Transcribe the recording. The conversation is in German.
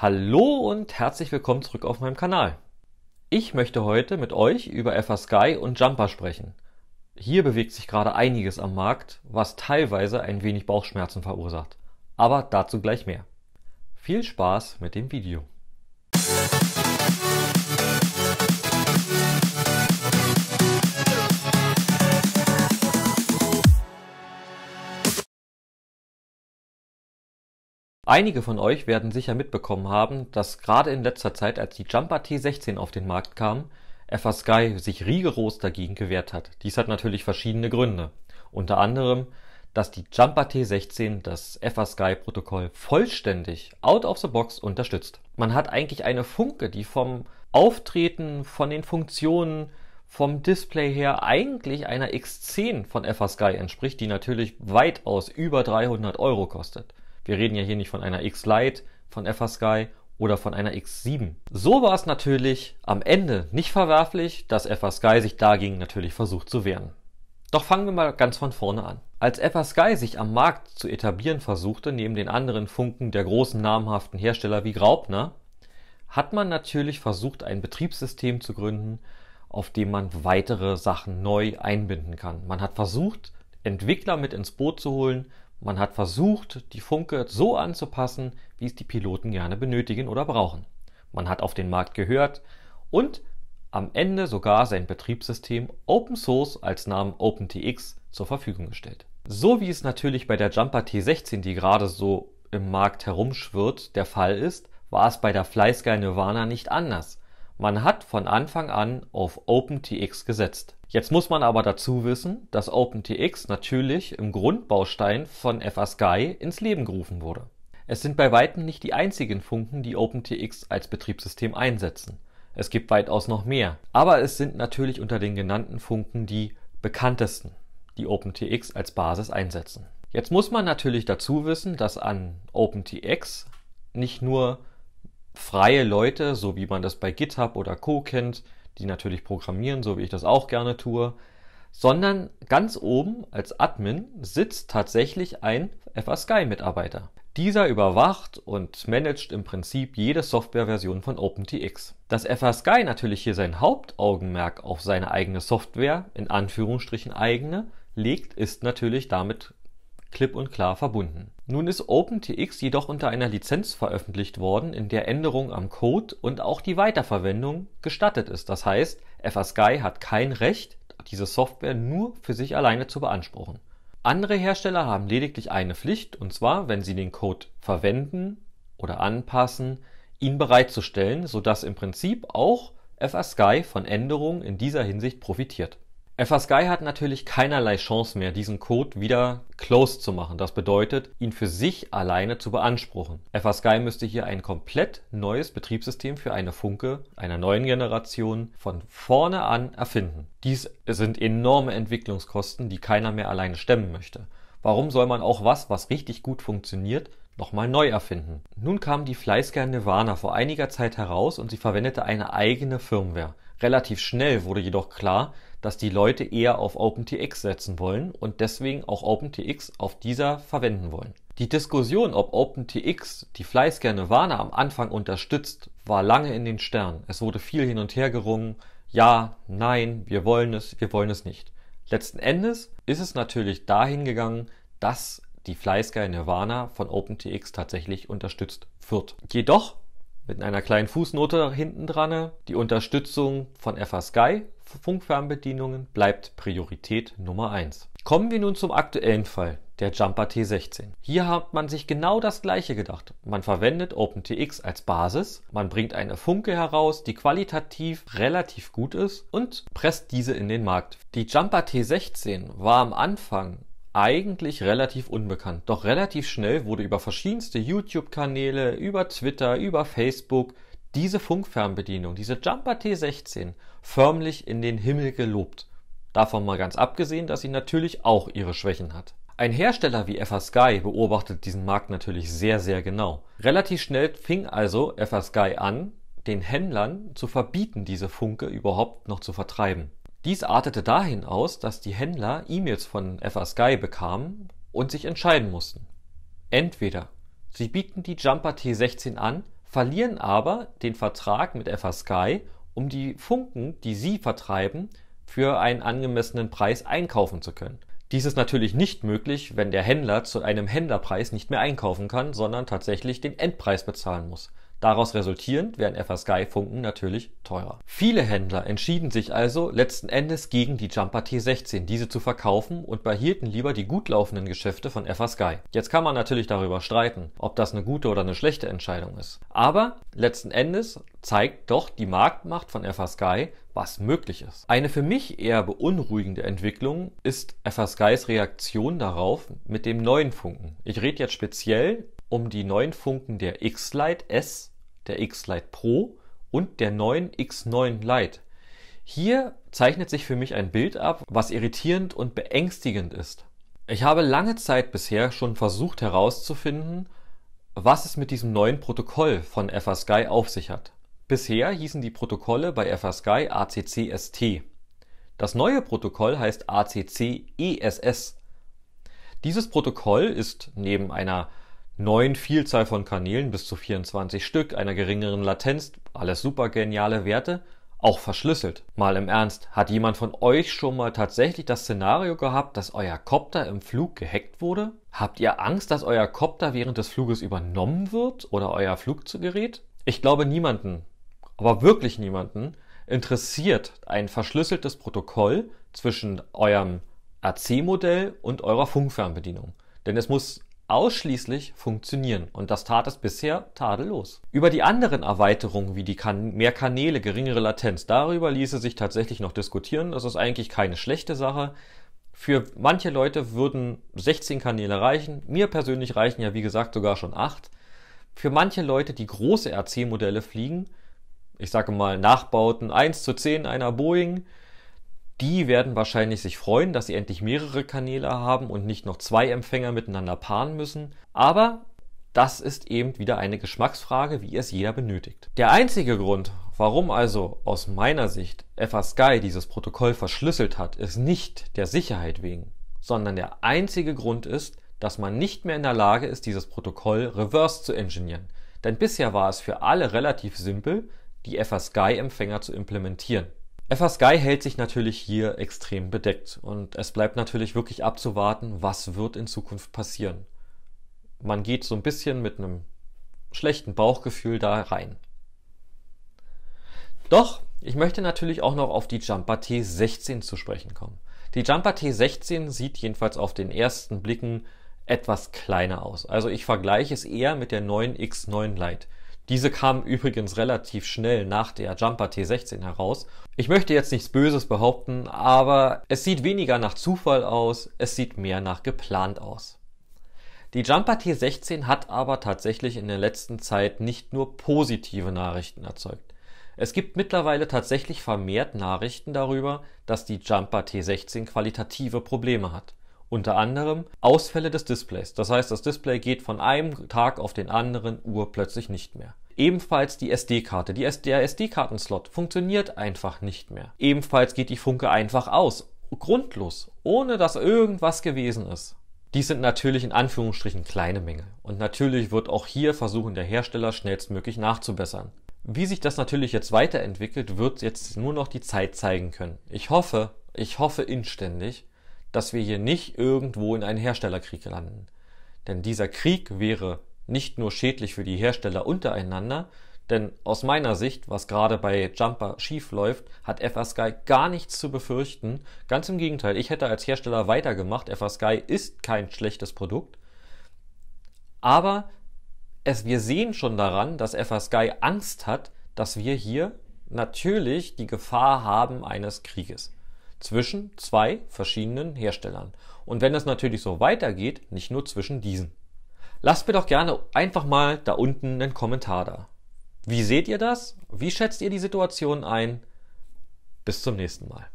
Hallo und herzlich willkommen zurück auf meinem Kanal. Ich möchte heute mit euch über Sky und Jumper sprechen. Hier bewegt sich gerade einiges am Markt, was teilweise ein wenig Bauchschmerzen verursacht. Aber dazu gleich mehr. Viel Spaß mit dem Video. Einige von euch werden sicher mitbekommen haben, dass gerade in letzter Zeit, als die Jumper T16 auf den Markt kam, FR Sky sich rigoros dagegen gewehrt hat. Dies hat natürlich verschiedene Gründe. Unter anderem, dass die Jumper T16 das FR Sky Protokoll vollständig out of the box unterstützt. Man hat eigentlich eine Funke, die vom Auftreten, von den Funktionen, vom Display her eigentlich einer X10 von FR Sky entspricht, die natürlich weitaus über 300 Euro kostet. Wir reden ja hier nicht von einer X Lite, von EfferSky oder von einer X7. So war es natürlich am Ende nicht verwerflich, dass EfferSky sich dagegen natürlich versucht zu wehren. Doch fangen wir mal ganz von vorne an. Als EfferSky sich am Markt zu etablieren versuchte, neben den anderen Funken der großen namhaften Hersteller wie Graupner, hat man natürlich versucht, ein Betriebssystem zu gründen, auf dem man weitere Sachen neu einbinden kann. Man hat versucht, Entwickler mit ins Boot zu holen, man hat versucht, die Funke so anzupassen, wie es die Piloten gerne benötigen oder brauchen. Man hat auf den Markt gehört und am Ende sogar sein Betriebssystem Open Source als Namen OpenTX zur Verfügung gestellt. So wie es natürlich bei der Jumper T16, die gerade so im Markt herumschwirrt, der Fall ist, war es bei der FlySky Nirvana nicht anders. Man hat von Anfang an auf OpenTX gesetzt. Jetzt muss man aber dazu wissen, dass OpenTX natürlich im Grundbaustein von FASCI ins Leben gerufen wurde. Es sind bei weitem nicht die einzigen Funken, die OpenTX als Betriebssystem einsetzen. Es gibt weitaus noch mehr. Aber es sind natürlich unter den genannten Funken die bekanntesten, die OpenTX als Basis einsetzen. Jetzt muss man natürlich dazu wissen, dass an OpenTX nicht nur freie Leute, so wie man das bei GitHub oder Co kennt, die natürlich programmieren, so wie ich das auch gerne tue, sondern ganz oben als Admin sitzt tatsächlich ein FASky-Mitarbeiter. Dieser überwacht und managt im Prinzip jede Softwareversion von OpenTX. Dass FASky natürlich hier sein Hauptaugenmerk auf seine eigene Software, in Anführungsstrichen eigene, legt, ist natürlich damit klipp und klar verbunden. Nun ist OpenTX jedoch unter einer Lizenz veröffentlicht worden, in der Änderungen am Code und auch die Weiterverwendung gestattet ist, das heißt Fsky hat kein Recht, diese Software nur für sich alleine zu beanspruchen. Andere Hersteller haben lediglich eine Pflicht, und zwar wenn sie den Code verwenden oder anpassen, ihn bereitzustellen, so dass im Prinzip auch Fsky von Änderungen in dieser Hinsicht profitiert FA hat natürlich keinerlei Chance mehr, diesen Code wieder close zu machen. Das bedeutet, ihn für sich alleine zu beanspruchen. FA müsste hier ein komplett neues Betriebssystem für eine Funke einer neuen Generation von vorne an erfinden. Dies sind enorme Entwicklungskosten, die keiner mehr alleine stemmen möchte. Warum soll man auch was, was richtig gut funktioniert, nochmal neu erfinden? Nun kam die Flyscan Nirvana vor einiger Zeit heraus und sie verwendete eine eigene Firmware. Relativ schnell wurde jedoch klar, dass die Leute eher auf OpenTX setzen wollen und deswegen auch OpenTX auf dieser verwenden wollen. Die Diskussion, ob OpenTX die Flyscan Nirvana am Anfang unterstützt, war lange in den Sternen. Es wurde viel hin und her gerungen. Ja, nein, wir wollen es, wir wollen es nicht. Letzten Endes ist es natürlich dahin gegangen, dass die FlySky Nirvana von OpenTX tatsächlich unterstützt wird. Jedoch mit einer kleinen Fußnote hinten dran, die Unterstützung von FASky Funkfernbedienungen bleibt Priorität Nummer 1. Kommen wir nun zum aktuellen Fall, der Jumper T16. Hier hat man sich genau das gleiche gedacht. Man verwendet OpenTX als Basis, man bringt eine Funke heraus, die qualitativ relativ gut ist und presst diese in den Markt. Die Jumper T16 war am Anfang eigentlich relativ unbekannt. Doch relativ schnell wurde über verschiedenste YouTube-Kanäle, über Twitter, über Facebook diese Funkfernbedienung, diese Jumper T16, förmlich in den Himmel gelobt. Davon mal ganz abgesehen, dass sie natürlich auch ihre Schwächen hat. Ein Hersteller wie FA Sky beobachtet diesen Markt natürlich sehr, sehr genau. Relativ schnell fing also FA Sky an, den Händlern zu verbieten, diese Funke überhaupt noch zu vertreiben. Dies artete dahin aus, dass die Händler E-Mails von FA Sky bekamen und sich entscheiden mussten. Entweder sie bieten die Jumper T16 an, verlieren aber den Vertrag mit FH Sky, um die Funken, die sie vertreiben, für einen angemessenen Preis einkaufen zu können. Dies ist natürlich nicht möglich, wenn der Händler zu einem Händlerpreis nicht mehr einkaufen kann, sondern tatsächlich den Endpreis bezahlen muss. Daraus resultierend werden fsky funken natürlich teurer. Viele Händler entschieden sich also letzten Endes gegen die Jumper T16, diese zu verkaufen und behielten lieber die gut laufenden Geschäfte von FSky. Jetzt kann man natürlich darüber streiten, ob das eine gute oder eine schlechte Entscheidung ist. Aber letzten Endes zeigt doch die Marktmacht von FSky, was möglich ist. Eine für mich eher beunruhigende Entwicklung ist FSKys Reaktion darauf mit dem neuen Funken. Ich rede jetzt speziell um die neuen Funken der X-Lite S der X-Lite Pro und der neuen X9 Lite. Hier zeichnet sich für mich ein Bild ab, was irritierend und beängstigend ist. Ich habe lange Zeit bisher schon versucht herauszufinden, was es mit diesem neuen Protokoll von FASCI auf sich hat. Bisher hießen die Protokolle bei FASCI ACCST. Das neue Protokoll heißt ACCESS. Dieses Protokoll ist neben einer neuen Vielzahl von Kanälen bis zu 24 Stück, einer geringeren Latenz, alles super geniale Werte, auch verschlüsselt. Mal im Ernst, hat jemand von euch schon mal tatsächlich das Szenario gehabt, dass euer Copter im Flug gehackt wurde? Habt ihr Angst, dass euer Copter während des Fluges übernommen wird oder euer Fluggerät? Ich glaube niemanden, aber wirklich niemanden, interessiert ein verschlüsseltes Protokoll zwischen eurem AC-Modell und eurer Funkfernbedienung. Denn es muss ausschließlich funktionieren und das tat es bisher tadellos. Über die anderen Erweiterungen wie die kan mehr Kanäle, geringere Latenz, darüber ließe sich tatsächlich noch diskutieren. Das ist eigentlich keine schlechte Sache. Für manche Leute würden 16 Kanäle reichen. Mir persönlich reichen ja wie gesagt sogar schon 8. Für manche Leute, die große RC-Modelle fliegen, ich sage mal Nachbauten 1 zu 10 einer Boeing, die werden wahrscheinlich sich freuen, dass sie endlich mehrere Kanäle haben und nicht noch zwei Empfänger miteinander paaren müssen. Aber das ist eben wieder eine Geschmacksfrage, wie es jeder benötigt. Der einzige Grund, warum also aus meiner Sicht FA Sky dieses Protokoll verschlüsselt hat, ist nicht der Sicherheit wegen, sondern der einzige Grund ist, dass man nicht mehr in der Lage ist, dieses Protokoll reverse zu engineieren. Denn bisher war es für alle relativ simpel, die FA Sky Empfänger zu implementieren. FA Sky hält sich natürlich hier extrem bedeckt und es bleibt natürlich wirklich abzuwarten, was wird in Zukunft passieren. Man geht so ein bisschen mit einem schlechten Bauchgefühl da rein. Doch, ich möchte natürlich auch noch auf die Jumper T16 zu sprechen kommen. Die Jumper T16 sieht jedenfalls auf den ersten Blicken etwas kleiner aus. Also ich vergleiche es eher mit der neuen X9 Lite. Diese kamen übrigens relativ schnell nach der Jumper T16 heraus. Ich möchte jetzt nichts Böses behaupten, aber es sieht weniger nach Zufall aus, es sieht mehr nach geplant aus. Die Jumper T16 hat aber tatsächlich in der letzten Zeit nicht nur positive Nachrichten erzeugt. Es gibt mittlerweile tatsächlich vermehrt Nachrichten darüber, dass die Jumper T16 qualitative Probleme hat unter anderem Ausfälle des Displays. Das heißt, das Display geht von einem Tag auf den anderen Uhr plötzlich nicht mehr. Ebenfalls die SD-Karte. Der SD-Kartenslot funktioniert einfach nicht mehr. Ebenfalls geht die Funke einfach aus. Grundlos. Ohne dass irgendwas gewesen ist. Dies sind natürlich in Anführungsstrichen kleine Mängel. Und natürlich wird auch hier versuchen, der Hersteller schnellstmöglich nachzubessern. Wie sich das natürlich jetzt weiterentwickelt, wird jetzt nur noch die Zeit zeigen können. Ich hoffe, ich hoffe inständig, dass wir hier nicht irgendwo in einen Herstellerkrieg landen. Denn dieser Krieg wäre nicht nur schädlich für die Hersteller untereinander, denn aus meiner Sicht, was gerade bei Jumper schief läuft, hat FA gar nichts zu befürchten. Ganz im Gegenteil, ich hätte als Hersteller weitergemacht. FA ist kein schlechtes Produkt. Aber es, wir sehen schon daran, dass FA Angst hat, dass wir hier natürlich die Gefahr haben eines Krieges zwischen zwei verschiedenen Herstellern. Und wenn das natürlich so weitergeht, nicht nur zwischen diesen. Lasst mir doch gerne einfach mal da unten einen Kommentar da. Wie seht ihr das? Wie schätzt ihr die Situation ein? Bis zum nächsten Mal.